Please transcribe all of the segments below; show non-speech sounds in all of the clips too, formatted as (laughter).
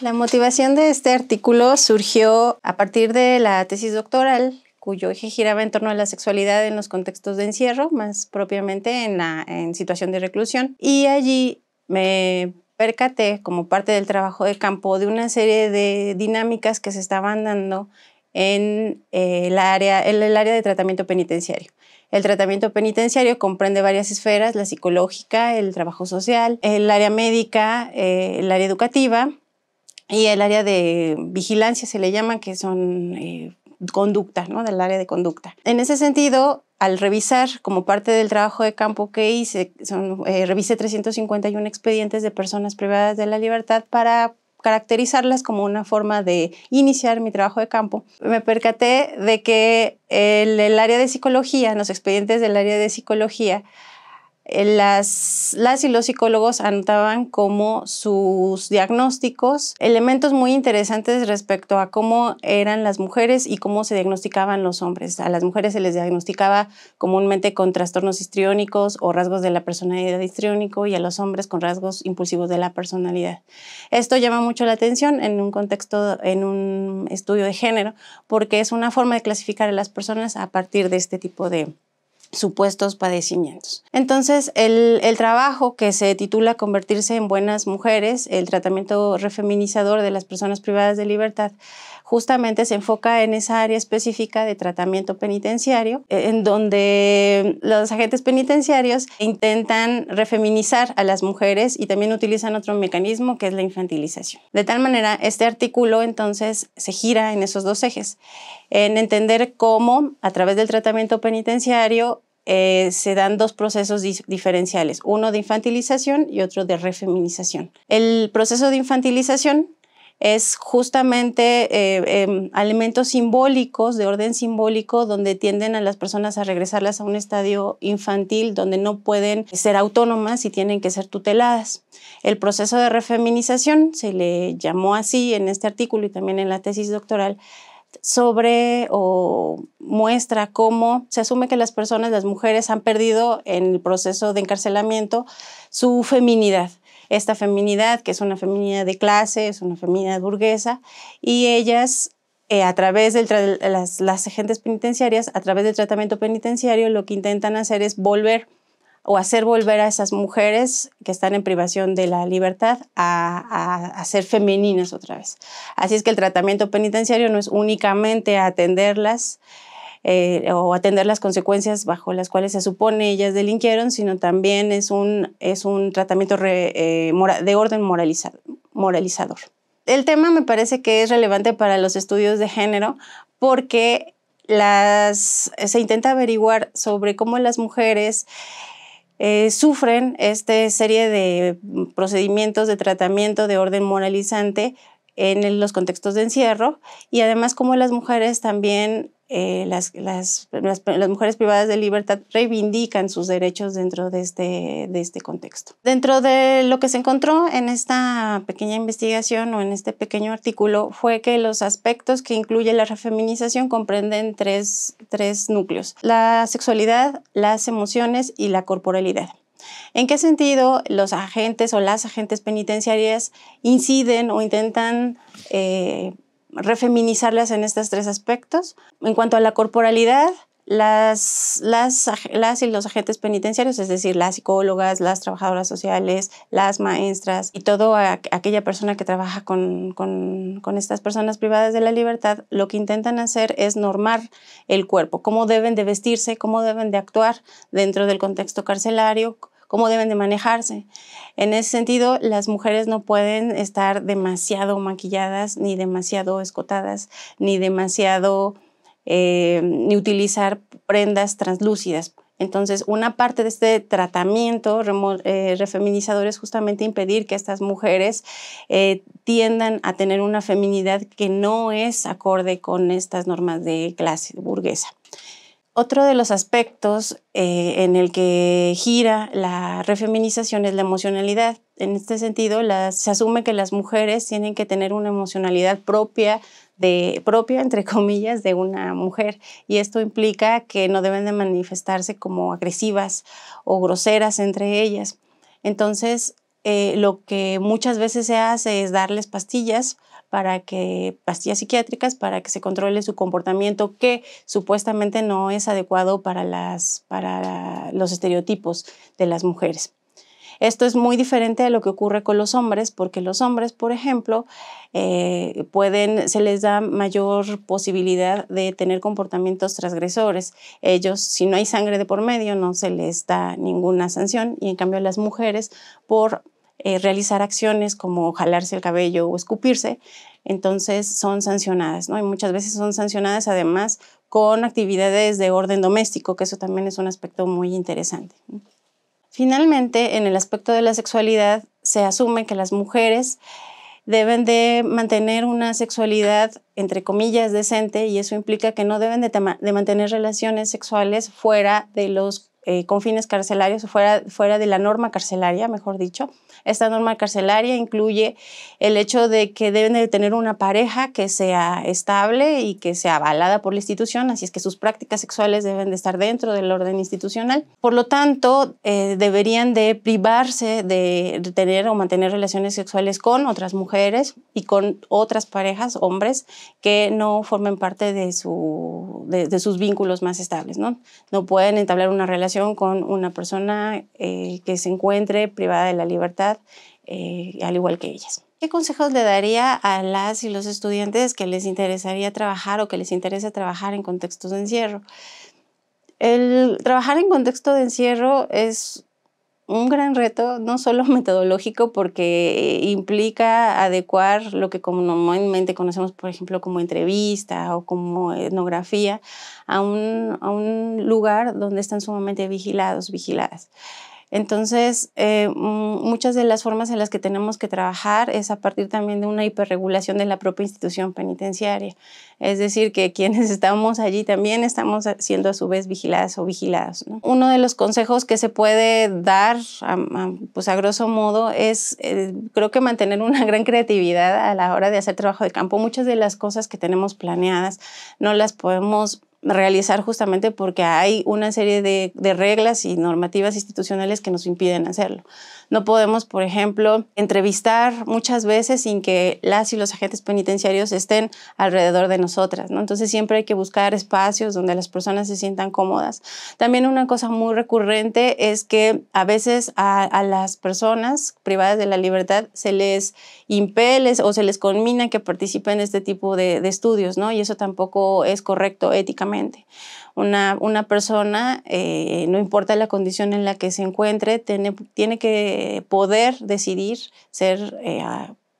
La motivación de este artículo surgió a partir de la tesis doctoral cuyo eje giraba en torno a la sexualidad en los contextos de encierro, más propiamente en, situación de reclusión. Y allí me percaté, como parte del trabajo de campo, de una serie de dinámicas que se estaban dando en, el, eh, área, el área de tratamiento penitenciario. El tratamiento penitenciario comprende varias esferas, la psicológica, el trabajo social, el área médica, eh, el área educativa, y el área de vigilancia se le llama, que son eh, conductas, ¿no? Del área de conducta. En ese sentido, al revisar, como parte del trabajo de campo que hice, son, eh, revisé 351 expedientes de personas privadas de la libertad para caracterizarlas como una forma de iniciar mi trabajo de campo, me percaté de que el, el área de psicología, los expedientes del área de psicología, eh, las, las y los psicólogos anotaban como sus diagnósticos elementos muy interesantes respecto a cómo eran las mujeres y cómo se diagnosticaban los hombres. A las mujeres se les diagnosticaba comúnmente con trastornos histriónicos o rasgos de la personalidad histriónico y a los hombres con rasgos impulsivos de la personalidad. Esto llama mucho la atención en un contexto, en un estudio de género, porque es una forma de clasificar a las personas a partir de este tipo de, supuestos padecimientos. Entonces, el, trabajo que se titula Convertirse en Buenas Mujeres, el tratamiento refeminizador de las personas privadas de libertad, justamente se enfoca en esa área específica de tratamiento penitenciario, e, en donde los agentes penitenciarios intentan refeminizar a las mujeres y también utilizan otro mecanismo que es la infantilización. De tal manera, este artículo entonces se gira en esos dos ejes, en entender cómo a través del tratamiento penitenciario eh, se dan dos procesos diferenciales, uno de infantilización y otro de refeminización. El proceso de infantilización es justamente elementos eh, em, simbólicos, de orden simbólico, donde tienden a las personas a regresarlas a un estadio infantil, donde no pueden ser autónomas y tienen que ser tuteladas. El proceso de refeminización, se le llamó así en este artículo y también en la tesis doctoral, sobre o muestra cómo se asume que las personas, las mujeres, han perdido en el proceso de encarcelamiento su feminidad esta feminidad, que es una feminidad de clase, es una feminidad burguesa, y ellas eh, a través de las, agentes penitenciarias, a través del tratamiento penitenciario, lo que intentan hacer es volver o hacer volver a esas mujeres que están en privación de la libertad a, ser femeninas otra vez. Así es que el tratamiento penitenciario no es únicamente atenderlas eh, o atender las consecuencias bajo las cuales se supone ellas delinquieron, sino también es un, es un tratamiento eh, de orden moralizador. El tema me parece que es relevante para los estudios de género porque las, se intenta averiguar sobre cómo las mujeres eh, sufren esta serie de procedimientos de tratamiento de orden moralizante en los contextos de encierro y además como las mujeres también, eh, las, las, las, mujeres privadas de libertad reivindican sus derechos dentro de este, de este contexto. Dentro de lo que se encontró en esta pequeña investigación o en este pequeño artículo fue que los aspectos que incluye la refeminización comprenden tres, tres núcleos, la sexualidad, las emociones y la corporalidad. ¿En qué sentido los agentes o las agentes penitenciarias inciden o intentan eh, refeminizarlas en estos tres aspectos? En cuanto a la corporalidad, las, y los agentes penitenciarios, es decir, las psicólogas, las trabajadoras sociales, las maestras y toda aquella persona que trabaja con, con, estas personas privadas de la libertad, lo que intentan hacer es normar el cuerpo, cómo deben de vestirse, cómo deben de actuar dentro del contexto carcelario, cómo deben de manejarse. En ese sentido, las mujeres no pueden estar demasiado maquilladas, ni demasiado escotadas, ni demasiado, eh, ni utilizar prendas translúcidas. Entonces, una parte de este tratamiento eh, refeminizador es justamente impedir que estas mujeres eh, tiendan a tener una feminidad que no es acorde con estas normas de clase burguesa. Otro de los aspectos eh, en el que gira la refeminización es la emocionalidad. En este sentido, se asume que las mujeres tienen que tener una emocionalidad propia, de, propia, entre (laughs) comillas, de una mujer. Y esto implica que no deben de manifestarse como agresivas o groseras entre ellas. Entonces, eh, lo que muchas veces se hace es darles pastillas para que, pastillas psiquiátricas, para que se controle su comportamiento que supuestamente no es adecuado para, las, para los estereotipos de las mujeres. Esto es muy diferente a lo que ocurre con los hombres, porque los hombres, por ejemplo, eh, pueden, se les da mayor posibilidad de tener comportamientos transgresores. Ellos, si no hay sangre de por medio, no se les da ninguna sanción, y en cambio las mujeres, por eh, realizar acciones como jalarse el cabello o escupirse, entonces son sancionadas, ¿no? Y muchas veces son sancionadas además con actividades de orden doméstico, que eso también es un aspecto muy interesante. Finalmente, en el aspecto de la sexualidad, se asume que las mujeres deben de mantener una sexualidad, entre comillas, decente, y eso implica que no deben de mantener relaciones sexuales fuera de los eh, con fines carcelarios, fuera, fuera de la norma carcelaria, mejor dicho. Esta norma carcelaria incluye el hecho de que deben de tener una pareja que sea estable y que sea avalada por la institución, así es que sus prácticas sexuales deben de estar dentro del orden institucional. Por lo tanto, eh, deberían de privarse de tener o mantener relaciones sexuales con otras mujeres y con otras parejas, hombres, que no formen parte de, su, de, de sus vínculos más estables, ¿no? No pueden entablar una relación con una persona eh, que se encuentre privada de la libertad, eh, al igual que ellas. ¿Qué consejos le daría a las y los estudiantes que les interesaría trabajar o que les interesa trabajar en contextos de encierro? El trabajar en contexto de encierro es un gran reto, no solo (laughs) metodológico, porque eh, implica adecuar lo que comúnmente conocemos, por ejemplo, como entrevista o como etnografía, a un, a un lugar donde están sumamente vigilados, vigiladas. Entonces, eh, mm, muchas de las formas en las que tenemos que trabajar es a partir también de una hiperregulación de la propia institución penitenciaria. Es decir, que (laughs) quienes estamos allí también estamos siendo a su vez vigiladas o vigilados. Uno de los consejos que se puede dar, a, pues a grosso modo, es eh, creo que mantener una (laughs) gran creatividad a la hora de hacer trabajo de campo. Muchas de las cosas que tenemos planeadas no las podemos realizar justamente porque hay una serie de, reglas y normativas institucionales que nos impiden hacerlo. No podemos, por ejemplo, entrevistar muchas veces sin que las y los agentes penitenciarios estén alrededor de nosotras, ¿no? Entonces siempre hay que buscar espacios donde las personas se sientan cómodas. También una cosa muy recurrente es que a veces a, las personas privadas de la libertad se les impele o se les conmina que participen en este tipo de, de estudios, ¿no? Y eso tampoco es correcto éticamente una, una persona, eh, no importa la condición en la que se encuentre, tiene, que poder decidir ser... Eh,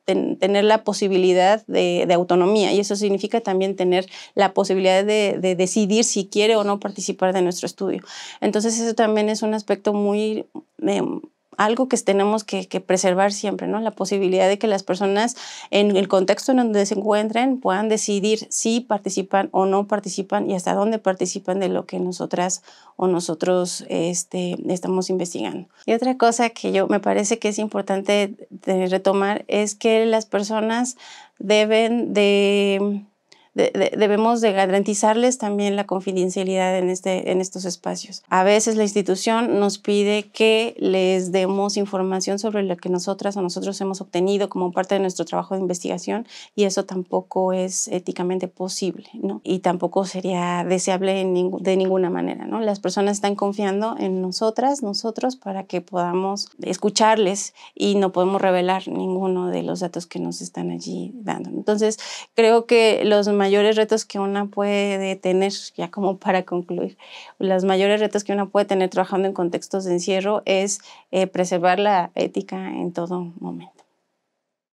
tener la posibilidad de, autonomía y eso significa también tener la posibilidad de, de decidir si quiere o no participar de nuestro estudio. Entonces eso también es un aspecto muy, em, algo que tenemos que, preservar siempre, ¿no? La posibilidad de que las personas en el contexto en donde se encuentren puedan decidir si participan o no participan y hasta dónde participan de lo que nosotras o nosotros este, estamos investigando. Y otra cosa que yo me parece que es importante retomar es que las personas deben de debemos de garantizarles también la confidencialidad en, este, en estos espacios. A veces la institución nos pide que les demos información sobre lo que nosotras o nosotros hemos obtenido como parte de nuestro trabajo de investigación y eso tampoco es éticamente posible, ¿no? Y tampoco sería deseable en de ninguna manera, ¿no? Las personas están confiando en nosotras, nosotros, para que podamos escucharles y no podemos revelar ninguno de los datos que nos están allí dando. Entonces, creo que los mayores retos que una puede tener, ya como para concluir, los mayores retos que una puede tener trabajando en contextos de encierro es eh, preservar la ética en todo momento.